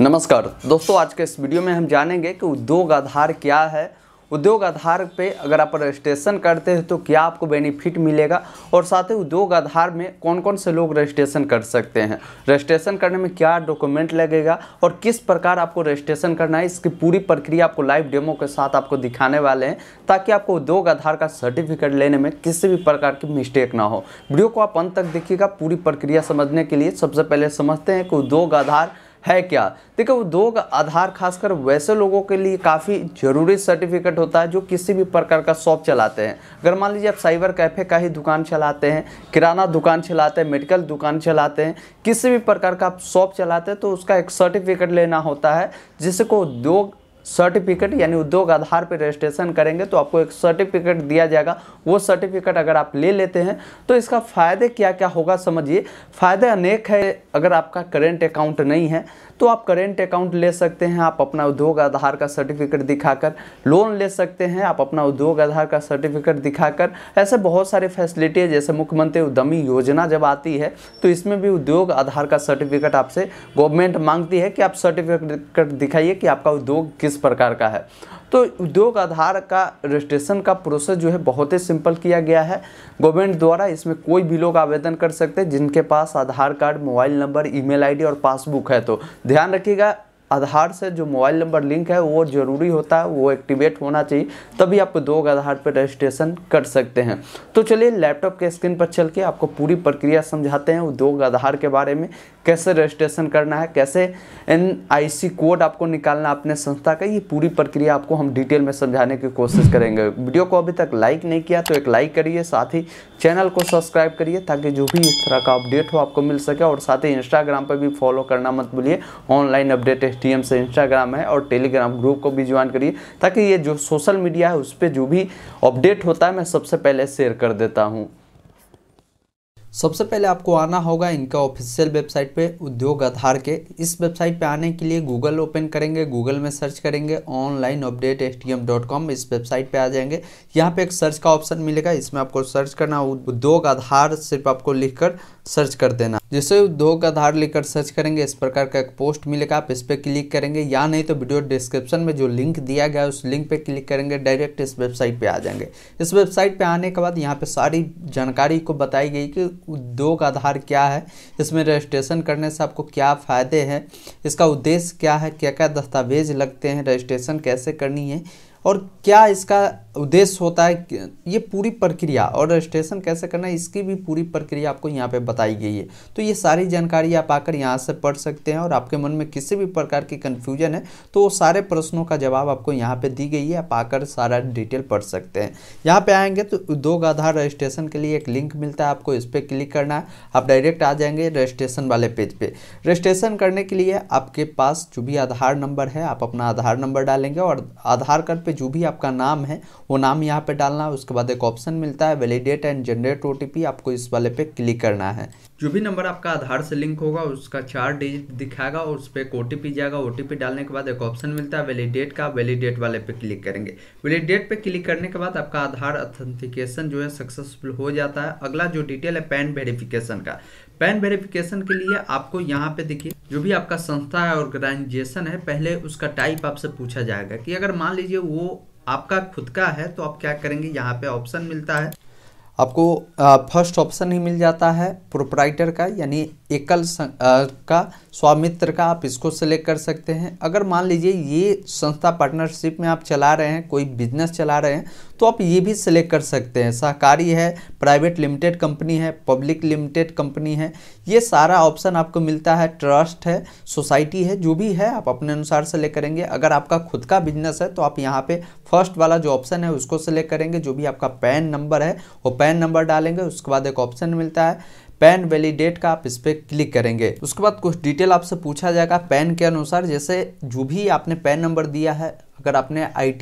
नमस्कार दोस्तों आज के इस वीडियो में हम जानेंगे कि उद्योग आधार क्या है उद्योग आधार पे अगर आप रजिस्ट्रेशन करते हैं तो क्या आपको बेनिफिट मिलेगा और साथ ही उद्योग आधार में कौन कौन से लोग रजिस्ट्रेशन कर सकते हैं रजिस्ट्रेशन करने में क्या डॉक्यूमेंट लगेगा और किस प्रकार आपको रजिस्ट्रेशन करना है इसकी पूरी प्रक्रिया आपको लाइव डेमो के साथ आपको दिखाने वाले हैं ताकि आपको उद्योग आधार का सर्टिफिकेट लेने में किसी भी प्रकार की मिस्टेक ना हो वीडियो को आप अंत तक देखिएगा पूरी प्रक्रिया समझने के लिए सबसे पहले समझते हैं कि उद्योग आधार है क्या देखो दो आधार खासकर वैसे लोगों के लिए काफ़ी ज़रूरी सर्टिफिकेट होता है जो किसी भी प्रकार का शॉप चलाते हैं अगर मान लीजिए आप साइबर कैफ़े का ही दुकान चलाते हैं किराना दुकान चलाते हैं मेडिकल दुकान चलाते हैं किसी भी प्रकार का आप शॉप चलाते हैं तो उसका एक सर्टिफिकेट लेना होता है जिसको दो सर्टिफिकेट यानी उद्योग आधार पर रजिस्ट्रेशन करेंगे तो आपको एक सर्टिफिकेट दिया जाएगा वो सर्टिफिकेट अगर आप ले लेते हैं तो इसका फ़ायदे क्या क्या होगा समझिए फ़ायदे अनेक है अगर आपका करेंट अकाउंट नहीं है तो आप करेंट अकाउंट ले सकते हैं आप अपना उद्योग आधार का सर्टिफिकेट दिखाकर लोन ले सकते हैं आप अपना उद्योग आधार का सर्टिफिकेट दिखाकर ऐसे बहुत सारे फैसिलिटी है जैसे मुख्यमंत्री उद्यमी योजना जब आती है तो इसमें भी उद्योग आधार का सर्टिफिकेट आपसे गवर्नमेंट मांगती है कि आप सर्टिफिकेट दिखाइए कि आपका उद्योग किस प्रकार का है तो उद्योग आधार का रजिस्ट्रेशन का प्रोसेस जो है बहुत ही सिंपल किया गया है गवर्नमेंट द्वारा इसमें कोई भी लोग आवेदन कर सकते हैं जिनके पास Aadhaar card mobile number email ID और पासबुक है तो ध्यान रखिएगा आधार से जो मोबाइल नंबर लिंक है वो ज़रूरी होता है वो एक्टिवेट होना चाहिए तभी आप दो आधार पर रजिस्ट्रेशन कर सकते हैं तो चलिए लैपटॉप के स्क्रीन पर चल के आपको पूरी प्रक्रिया समझाते हैं वो दो आधार के बारे में कैसे रजिस्ट्रेशन करना है कैसे एन कोड आपको निकालना अपने संस्था का ये पूरी प्रक्रिया आपको हम डिटेल में समझाने की कोशिश करेंगे वीडियो को अभी तक लाइक नहीं किया तो एक लाइक करिए साथ ही चैनल को सब्सक्राइब करिए ताकि जो भी इस तरह का अपडेट हो आपको मिल सके और साथ ही इंस्टाग्राम पर भी फॉलो करना मत भूलिए ऑनलाइन अपडेट एस से इंस्टाग्राम है और टेलीग्राम ग्रुप को भी ज्वाइन करिए ताकि ये जो सोशल मीडिया है उस पर जो भी अपडेट होता है मैं सबसे पहले शेयर कर देता हूँ सबसे पहले आपको आना होगा इनका ऑफिशियल वेबसाइट पे उद्योग आधार के इस वेबसाइट पे आने के लिए गूगल ओपन करेंगे गूगल में सर्च करेंगे online update S T M dot com इस वेबसाइट पे आ जाएंगे यहाँ पे एक सर्च का ऑप्शन मिलेगा इसमें आपको सर्च करना उद्योग आधार सिर्फ आपको लिखकर सर्च कर देना जैसे उद्योग आधार लिखकर सर्च करेंगे इस प्रकार का एक पोस्ट मिलेगा आप इस पर क्लिक करेंगे या नहीं तो वीडियो डिस्क्रिप्शन में जो लिंक दिया गया उस लिंक पर क्लिक करेंगे डायरेक्ट इस वेबसाइट पर आ जाएंगे इस वेबसाइट पर आने के बाद यहाँ पे सारी जानकारी को बताई गई कि उद्योग आधार क्या है इसमें रजिस्ट्रेशन करने से आपको क्या फ़ायदे हैं इसका उद्देश्य क्या है क्या क्या दस्तावेज लगते हैं रजिस्ट्रेशन कैसे करनी है और क्या इसका उद्देश्य होता है ये पूरी प्रक्रिया और रजिस्ट्रेशन कैसे करना है इसकी भी पूरी प्रक्रिया आपको यहाँ पे बताई गई है तो ये सारी जानकारी आप आकर यहाँ से पढ़ सकते हैं और आपके मन में किसी भी प्रकार की कन्फ्यूजन है तो वो सारे प्रश्नों का जवाब आपको यहाँ पे दी गई है आप आकर सारा डिटेल पढ़ सकते हैं यहाँ पर आएंगे तो उद्योग आधार रजिस्ट्रेशन के लिए एक लिंक मिलता है आपको इस पर क्लिक करना है आप डायरेक्ट आ जाएंगे रजिस्ट्रेशन वाले पेज पर रजिस्ट्रेशन करने के लिए आपके पास जो भी आधार नंबर है आप अपना आधार नंबर डालेंगे और आधार कार्ड पर जो भी आपका नाम है वो नाम यहाँ पे डालना है उसके बाद एक ऑप्शन मिलता है वैलिडेट एंड जनरेट ओ आपको इस वाले पे क्लिक करना है जो भी नंबर आपका आधार से लिंक होगा उसका चार डिजिट दिखाएगा और उस पर एक ओ जाएगा ओ डालने के बाद एक ऑप्शन मिलता है वैलिडेट का वैलिडेट वाले पे क्लिक करेंगे वैलिडेट पे क्लिक करने के बाद आपका आधार ऑथेंटिकेशन जो है सक्सेसफुल हो जाता है अगला जो डिटेल है पैन वेरिफिकेशन का पैन वेरिफिकेशन के लिए आपको यहाँ पे देखिए जो भी आपका संस्था है ऑर्गेनाइजेशन है पहले उसका टाइप आपसे पूछा जाएगा कि अगर मान लीजिए वो आपका खुद का है तो आप क्या करेंगे यहाँ पे ऑप्शन मिलता है आपको फर्स्ट ऑप्शन ही मिल जाता है प्रोपराइटर का यानी एकल का स्वामित्व का आप इसको सेलेक्ट कर सकते हैं अगर मान लीजिए ये संस्था पार्टनरशिप में आप चला रहे हैं कोई बिजनेस चला रहे हैं तो आप ये भी सिलेक्ट कर सकते हैं सहकारी है प्राइवेट लिमिटेड कंपनी है पब्लिक लिमिटेड कंपनी है ये सारा ऑप्शन आपको मिलता है ट्रस्ट है सोसाइटी है जो भी है आप अपने अनुसार सेलेक्ट करेंगे अगर आपका खुद का बिजनेस है तो आप यहाँ पर फर्स्ट वाला जो ऑप्शन है उसको सेलेक्ट करेंगे जो भी आपका पैन नंबर है वो पैन नंबर डालेंगे उसके बाद एक ऑप्शन मिलता है पैन वैलिडेट का आप इस पर क्लिक करेंगे उसके बाद कुछ डिटेल आपसे पूछा जाएगा पैन के अनुसार जैसे जो भी आपने पैन नंबर दिया है अगर आपने आई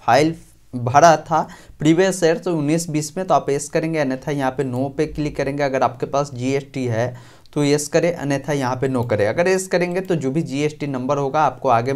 फाइल भरा था प्रीवियस ईयर तो उन्नीस बीस में तो आप एस करेंगे अन्यथा यहाँ पे नो पे क्लिक करेंगे अगर आपके पास जीएसटी है तो यस करें अन्यथा यहाँ पे नो करें अगर यस करेंगे तो जो भी जीएसटी नंबर होगा आपको आगे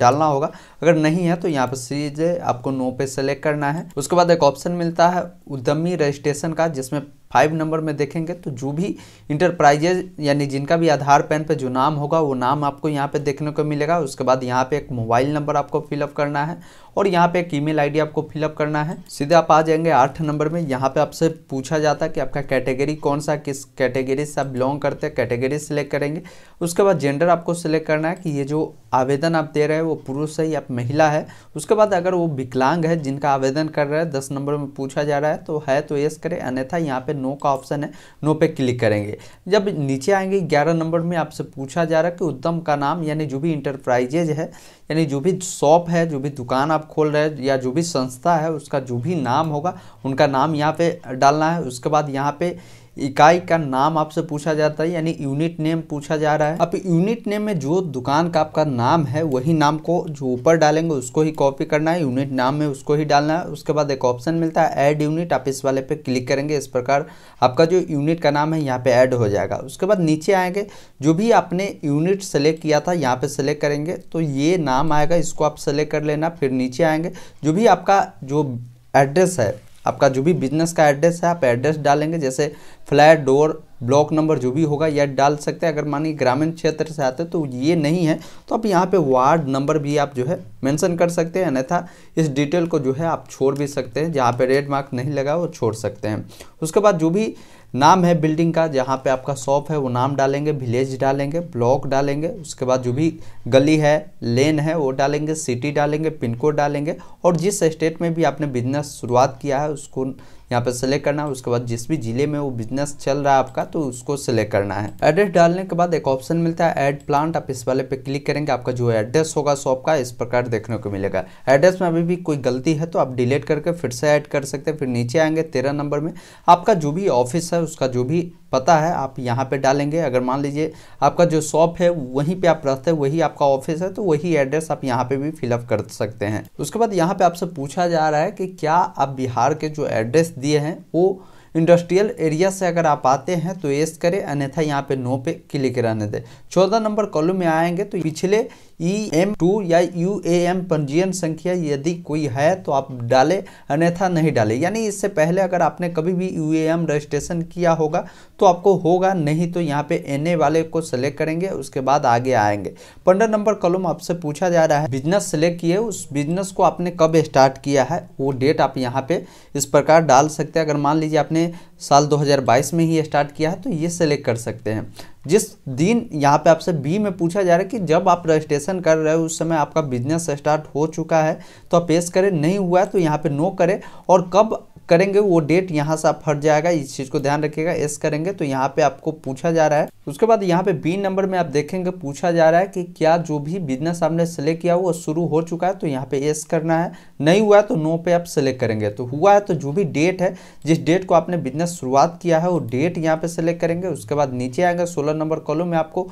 डालना होगा अगर नहीं है तो यहाँ पे सीधे आपको नो पे सेलेक्ट करना है उसके बाद एक ऑप्शन मिलता है उद्यमी रजिस्ट्रेशन का जिसमें फाइव नंबर में देखेंगे तो जो भी इंटरप्राइजेज यानी जिनका भी आधार पैन पे जो नाम होगा वो नाम आपको यहाँ पे देखने को मिलेगा उसके बाद यहाँ पे एक मोबाइल नंबर आपको फिलअप करना है और यहाँ पे एक ईमेल आईडी आपको फिलअप करना है सीधे आप आ जाएंगे आठ नंबर में यहाँ पे आपसे पूछा जाता है कि आपका कैटेगरी कौन सा किस कैटेगरी से आप बिलोंग करते हैं कैटेगरी सेलेक्ट करेंगे उसके बाद जेंडर आपको सिलेक्ट करना है कि ये जो आवेदन आप दे रहे हैं वो पुरुष है या महिला है उसके बाद अगर वो विकलांग है जिनका आवेदन कर रहा है दस नंबर में पूछा जा रहा है तो है तो यस करें अन्यथा यहाँ पे नो का ऑप्शन है नो पे क्लिक करेंगे जब नीचे आएंगे ग्यारह नंबर में आपसे पूछा जा रहा है कि उद्यम का नाम यानी जो भी इंटरप्राइजेज है यानी जो भी शॉप है जो भी दुकान आप खोल रहे या जो भी संस्था है उसका जो भी नाम होगा उनका नाम यहाँ पे डालना है उसके बाद यहाँ पे इकाई का नाम आपसे पूछा जाता है यानी यूनिट नेम पूछा जा रहा है अब यूनिट नेम में जो दुकान का आपका नाम है वही नाम को जो ऊपर डालेंगे उसको ही कॉपी करना है यूनिट नाम में उसको ही डालना है उसके बाद एक ऑप्शन मिलता है ऐड यूनिट आप इस वाले पे क्लिक करेंगे इस प्रकार आपका जो यूनिट का नाम है यहाँ पे ऐड हो जाएगा उसके बाद नीचे आएंगे जो भी आपने यूनिट सेलेक्ट किया था यहाँ पे सेलेक्ट करेंगे तो ये नाम आएगा इसको आप सेलेक्ट कर लेना फिर नीचे आएंगे जो भी आपका जो एड्रेस है आपका जो भी बिजनेस का एड्रेस है आप एड्रेस डालेंगे जैसे फ्लैट डोर ब्लॉक नंबर जो भी होगा यह डाल सकते हैं अगर मानिए ग्रामीण क्षेत्र से आते हैं तो ये नहीं है तो आप यहाँ पे वार्ड नंबर भी आप जो है मेंशन कर सकते हैं अन्यथा इस डिटेल को जो है आप छोड़ भी सकते हैं जहाँ पे रेड मार्क नहीं लगा वो छोड़ सकते हैं उसके बाद जो भी नाम है बिल्डिंग का जहाँ पे आपका शॉप है वो नाम डालेंगे विलेज डालेंगे ब्लॉक डालेंगे उसके बाद जो भी गली है लेन है वो डालेंगे सिटी डालेंगे पिन कोड डालेंगे और जिस स्टेट में भी आपने बिजनेस शुरुआत किया है उसको यहाँ पर सेलेक्ट करना है उसके बाद जिस भी जिले में वो बिजनेस चल रहा है आपका तो उसको सेलेक्ट करना है एड्रेस डालने के बाद एक ऑप्शन मिलता है एड प्लांट आप इस वाले पे क्लिक करेंगे आपका जो एड्रेस होगा शॉप का इस प्रकार देखने को मिलेगा एड्रेस में अभी भी कोई गलती है तो आप डिलीट करके फिर से ऐड कर सकते हैं फिर नीचे आएंगे तेरह नंबर में आपका जो भी ऑफिस है उसका जो भी पता है आप यहाँ पे डालेंगे अगर मान लीजिए आपका जो शॉप है वहीं पे आप रहते हैं वही आपका ऑफिस है तो वही एड्रेस आप यहाँ पे भी फिलअप कर सकते हैं उसके बाद यहाँ पे आपसे पूछा जा रहा है कि क्या आप बिहार के जो एड्रेस दिए हैं वो इंडस्ट्रियल एरिया से अगर आप आते हैं तो येस करें अन्यथा यहाँ पे नो पे क्लिक रहने दें चौदह नंबर कॉलम में आएंगे तो पिछले ई एम टू या यू ए एम पंजीयन संख्या यदि कोई है तो आप डालें अन्यथा नहीं डालें यानी इससे पहले अगर आपने कभी भी यू ए एम रजिस्ट्रेशन किया होगा तो आपको होगा नहीं तो यहाँ पे एन ए वाले को सेलेक्ट करेंगे उसके बाद आगे आएंगे पंद्रह नंबर कॉलम आपसे पूछा जा रहा है बिजनेस सेलेक्ट किए उस बिजनेस को आपने कब स्टार्ट किया है वो डेट आप यहाँ पर इस प्रकार डाल सकते हैं अगर मान लीजिए आपने साल दो में ही स्टार्ट किया है तो ये सेलेक्ट कर सकते हैं जिस दिन यहाँ पे आपसे बी में पूछा जा रहा है कि जब आप रजिस्ट्रेशन कर रहे हो उस समय आपका बिजनेस स्टार्ट हो चुका है तो आप पेश करें नहीं हुआ है तो यहाँ पे नो करें और कब करेंगे वो डेट यहाँ से आप हट जाएगा इस चीज़ को ध्यान रखिएगा एस करेंगे तो यहाँ पे आपको पूछा जा रहा है उसके बाद यहाँ पे बी नंबर में आप देखेंगे पूछा जा रहा है कि क्या जो भी बिजनेस आपने सेलेक्ट किया हुआ शुरू हो चुका है तो यहाँ पे एस करना है नहीं हुआ है तो नो पे आप सेलेक्ट करेंगे तो हुआ है तो जो भी डेट है जिस डेट को आपने बिजनेस शुरुआत किया है वो डेट यहाँ पे सेलेक्ट करेंगे उसके बाद नीचे आएंगे सोलह नंबर कॉलम में आपको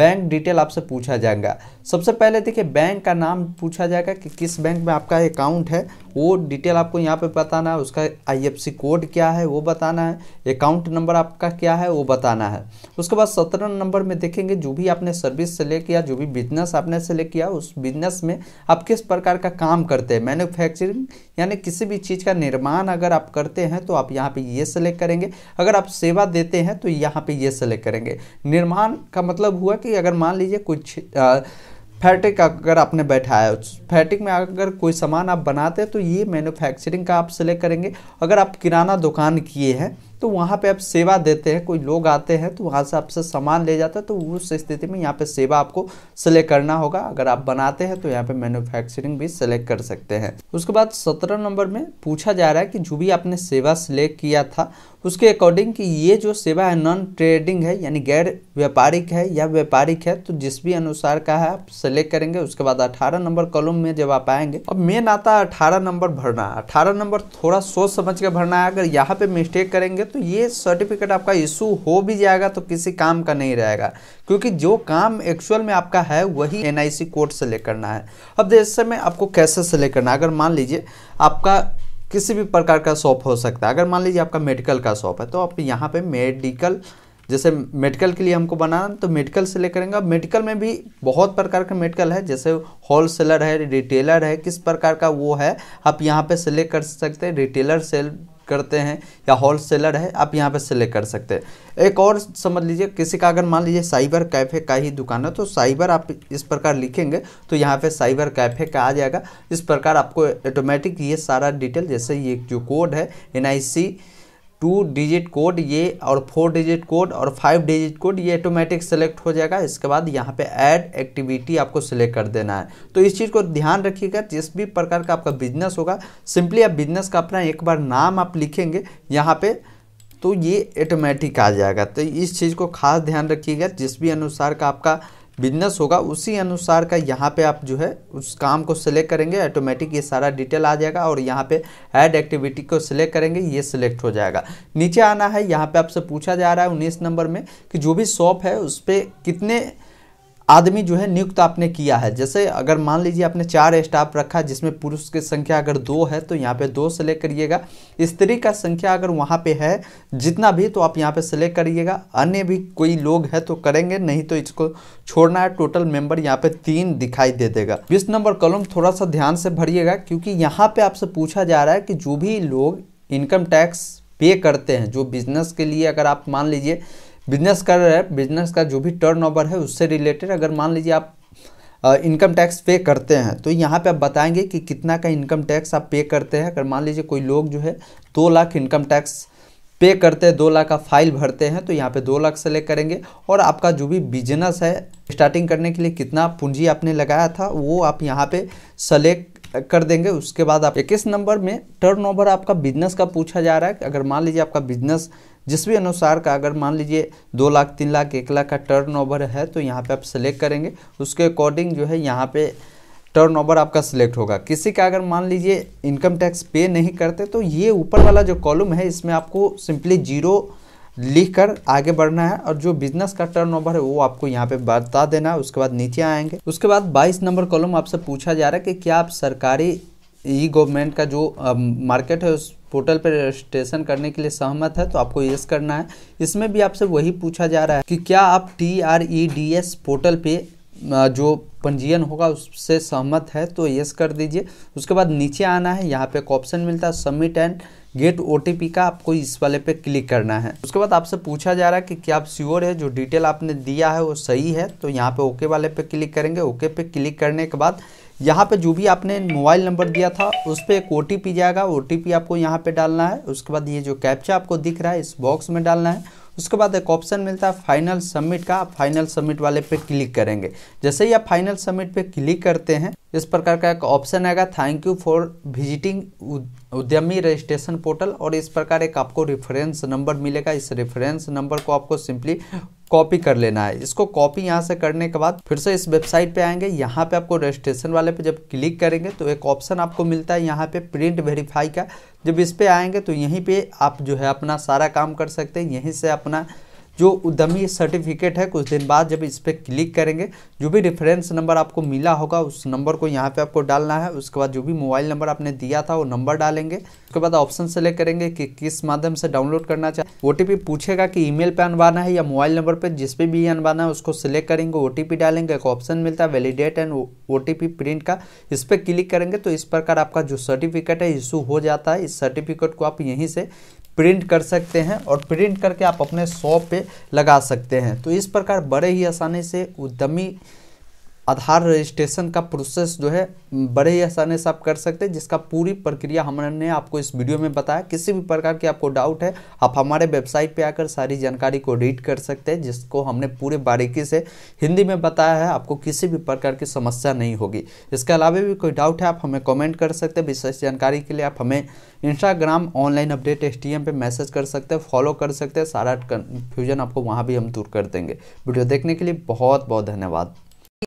बैंक डिटेल आपसे पूछा जाएगा सबसे पहले देखिए बैंक का नाम पूछा जाएगा कि किस बैंक में आपका अकाउंट है वो डिटेल आपको यहाँ पे बताना है उसका आईएफसी कोड क्या है वो बताना है अकाउंट नंबर आपका क्या है वो बताना है उसके बाद सत्रह नंबर में देखेंगे जो भी आपने सर्विस से ले किया जो भी बिजनेस आपने से ले किया उस बिजनेस में आप किस प्रकार का काम करते हैं मैन्युफैक्चरिंग यानी किसी भी चीज़ का निर्माण अगर आप करते हैं तो आप यहाँ पर ये सेलेक्ट करेंगे अगर आप सेवा देते हैं तो यहाँ पर ये सेलेक्ट करेंगे निर्माण का मतलब हुआ कि अगर मान लीजिए कुछ फैटिक अगर आपने बैठाया फैटिक में अगर कोई सामान आप बनाते हैं तो ये मैन्युफैक्चरिंग का आप सेलेक्ट करेंगे अगर आप किराना दुकान किए हैं तो वहाँ पे आप सेवा देते हैं कोई लोग आते हैं तो वहाँ से आपसे सामान ले जाता है तो उस स्थिति में यहाँ पे सेवा आपको सेलेक्ट करना होगा अगर आप बनाते हैं तो यहाँ पे मैन्युफैक्चरिंग भी सेलेक्ट कर सकते हैं उसके बाद सत्रह नंबर में पूछा जा रहा है कि जो भी आपने सेवा सेलेक्ट किया था उसके अकॉर्डिंग कि ये जो सेवा है नॉन ट्रेडिंग है यानी गैर व्यापारिक है या व्यापारिक है तो जिस भी अनुसार का है आप सेलेक्ट करेंगे उसके बाद अठारह नंबर कॉलम में जब आप आएंगे अब मेन आता है अठारह नंबर भरना अठारह नंबर थोड़ा सोच समझ के भरना है अगर यहाँ पे मिस्टेक करेंगे तो ये सर्टिफिकेट आपका इशू हो भी जाएगा तो किसी काम का नहीं रहेगा क्योंकि जो काम एक्चुअल में आपका है वही एन कोर्ट से ले करना है अब जैसे में आपको कैसे से लेकर करना अगर मान लीजिए आपका किसी भी प्रकार का शॉप हो सकता है अगर मान लीजिए आपका मेडिकल का शॉप है तो आप यहाँ पर मेडिकल जैसे मेडिकल के लिए हमको बनाना तो मेडिकल से ले करेंगे मेडिकल में भी बहुत प्रकार का मेडिकल है जैसे होल सेलर है रिटेलर है किस प्रकार का वो है आप यहाँ पे सेलेक्ट कर सकते हैं रिटेलर सेल करते हैं या होल सेलर है आप यहाँ पे सेलेक्ट कर सकते हैं एक और समझ लीजिए किसी का अगर मान लीजिए साइबर कैफ़े का ही दुकान है तो साइबर आप इस प्रकार लिखेंगे तो यहाँ पे साइबर कैफ़े का आ जाएगा इस प्रकार आपको ऑटोमेटिक ये सारा डिटेल जैसे ये जो कोड है N I C two digit code ये और फोर डिजिट कोड और फाइव डिजिट कोड ये ऑटोमेटिक सेलेक्ट हो जाएगा इसके बाद यहाँ पे ऐड एक्टिविटी आपको सिलेक्ट कर देना है तो इस चीज़ को ध्यान रखिएगा जिस भी प्रकार का आपका बिजनेस होगा सिंपली आप बिजनेस का अपना एक बार नाम आप लिखेंगे यहाँ पे तो ये ऑटोमेटिक आ जाएगा तो इस चीज़ को खास ध्यान रखिएगा जिस भी अनुसार का आपका बिजनेस होगा उसी अनुसार का यहाँ पे आप जो है उस काम को सिलेक्ट करेंगे ऑटोमेटिक ये सारा डिटेल आ जाएगा और यहाँ पे ऐड एक्टिविटी को सिलेक्ट करेंगे ये सिलेक्ट हो जाएगा नीचे आना है यहाँ पे आपसे पूछा जा रहा है उन्नीस नंबर में कि जो भी शॉप है उस पर कितने आदमी जो है नियुक्त आपने किया है जैसे अगर मान लीजिए आपने चार स्टाफ रखा जिसमें पुरुष की संख्या अगर दो है तो यहाँ पे दो सेलेक्ट करिएगा स्त्री का संख्या अगर वहाँ पे है जितना भी तो आप यहाँ पे सेलेक्ट करिएगा अन्य भी कोई लोग है तो करेंगे नहीं तो इसको छोड़ना है टोटल मेंबर यहाँ पे तीन दिखाई दे देगा बीस नंबर कॉलम थोड़ा सा ध्यान से भरिएगा क्योंकि यहाँ पे आपसे पूछा जा रहा है कि जो भी लोग इनकम टैक्स पे करते हैं जो बिजनेस के लिए अगर आप मान लीजिए बिजनेस कर रहे हैं बिजनेस का जो भी टर्नओवर है उससे रिलेटेड अगर मान लीजिए आप इनकम टैक्स पे करते हैं तो यहाँ पे आप बताएंगे कि कितना का इनकम टैक्स आप पे करते हैं अगर मान लीजिए कोई लोग जो है दो लाख इनकम टैक्स पे करते हैं दो लाख का फाइल भरते हैं तो यहाँ पे दो लाख सेलेक्ट करेंगे और आपका जो भी बिजनेस है स्टार्टिंग करने के लिए कितना पूंजी आपने लगाया था वो आप यहाँ पे सेलेक्ट कर देंगे उसके बाद आप इक्कीस नंबर में टर्नओवर आपका बिजनेस का पूछा जा रहा है अगर मान लीजिए आपका बिजनेस जिस भी अनुसार का अगर मान लीजिए दो लाख तीन लाख एक लाख का टर्नओवर है तो यहाँ पे आप सिलेक्ट करेंगे उसके अकॉर्डिंग जो है यहाँ पे टर्नओवर आपका सिलेक्ट होगा किसी का अगर मान लीजिए इनकम टैक्स पे नहीं करते तो ये ऊपर वाला जो कॉलम है इसमें आपको सिंपली जीरो लिख कर आगे बढ़ना है और जो बिजनेस का टर्नओवर है वो आपको यहाँ पे बता देना है उसके बाद नीचे आएंगे उसके बाद 22 नंबर कॉलम आपसे पूछा जा रहा है कि क्या आप सरकारी ई गवर्नमेंट का जो मार्केट है उस पोर्टल पर रजिस्ट्रेशन करने के लिए सहमत है तो आपको यस करना है इसमें भी आपसे वही पूछा जा रहा है कि क्या आप T R E D S portal पे जो पंजीयन होगा उससे सहमत है तो यस कर दीजिए उसके बाद नीचे आना है यहाँ पे एक ऑप्शन मिलता है सबमिट एंड गेट ओ का आपको इस वाले पे क्लिक करना है उसके बाद आपसे पूछा जा रहा है कि क्या आप श्योर है जो डिटेल आपने दिया है वो सही है तो यहाँ पे ओके वाले पे क्लिक करेंगे ओके पे क्लिक करने के बाद यहाँ पे जो भी आपने मोबाइल नंबर दिया था उस पर एक ओ जाएगा ओ आपको यहाँ पे डालना है उसके बाद ये जो कैप्चा आपको दिख रहा है इस बॉक्स में डालना है उसके बाद एक ऑप्शन मिलता है फाइनल सबमिट का आप फाइनल सबमिट वाले पे क्लिक करेंगे जैसे ही आप फाइनल सबमिट पे क्लिक करते हैं इस प्रकार का एक ऑप्शन आएगा thank you for visiting Udyami registration portal और इस प्रकार एक आपको रेफरेंस नंबर मिलेगा इस रेफरेंस नंबर को आपको सिंपली कॉपी कर लेना है इसको कॉपी यहाँ से करने के बाद फिर से इस वेबसाइट पे आएंगे यहाँ पे आपको रजिस्ट्रेशन वाले पे जब क्लिक करेंगे तो एक ऑप्शन आपको मिलता है यहाँ पे प्रिंट वेरीफाई का जब इस पर आएंगे तो यहीं पे आप जो है अपना सारा काम कर सकते हैं यहीं से अपना जो उद्यमी सर्टिफिकेट है कुछ दिन बाद जब इस पर क्लिक करेंगे जो भी रेफरेंस नंबर आपको मिला होगा उस नंबर को यहाँ पे आपको डालना है उसके बाद जो भी मोबाइल नंबर आपने दिया था वो नंबर डालेंगे उसके बाद ऑप्शन सेलेक्ट करेंगे कि किस माध्यम से डाउनलोड करना चाहिए ओ पूछेगा कि ईमेल पे अनवाना है या मोबाइल नंबर पर जिस पर भी अनवाना है उसको सिलेक्ट करेंगे ओ डालेंगे एक ऑप्शन मिलता है वैलिडेट एंड ओ प्रिंट का इस पर क्लिक करेंगे तो इस प्रकार आपका जो सर्टिफिकेट है इशू हो जाता है इस सर्टिफिकेट को आप यहीं से प्रिंट कर सकते हैं और प्रिंट करके आप अपने शॉप पे लगा सकते हैं तो इस प्रकार बड़े ही आसानी से उद्यमी आधार रजिस्ट्रेशन का प्रोसेस जो है बड़े ही आसानी से आप कर सकते हैं जिसका पूरी प्रक्रिया हमने आपको इस वीडियो में बताया किसी भी प्रकार की आपको डाउट है आप हमारे वेबसाइट पे आकर सारी जानकारी को रीड कर सकते हैं जिसको हमने पूरे बारीकी से हिंदी में बताया है आपको किसी भी प्रकार की समस्या नहीं होगी इसके अलावा भी कोई डाउट है आप हमें कॉमेंट कर सकते हैं विशेष जानकारी के लिए आप हमें Instagram online update S T message कर सकते हैं फॉलो कर सकते हैं सारा कन्फ्यूजन आपको वहाँ भी हम दूर कर देंगे वीडियो देखने के लिए बहुत बहुत धन्यवाद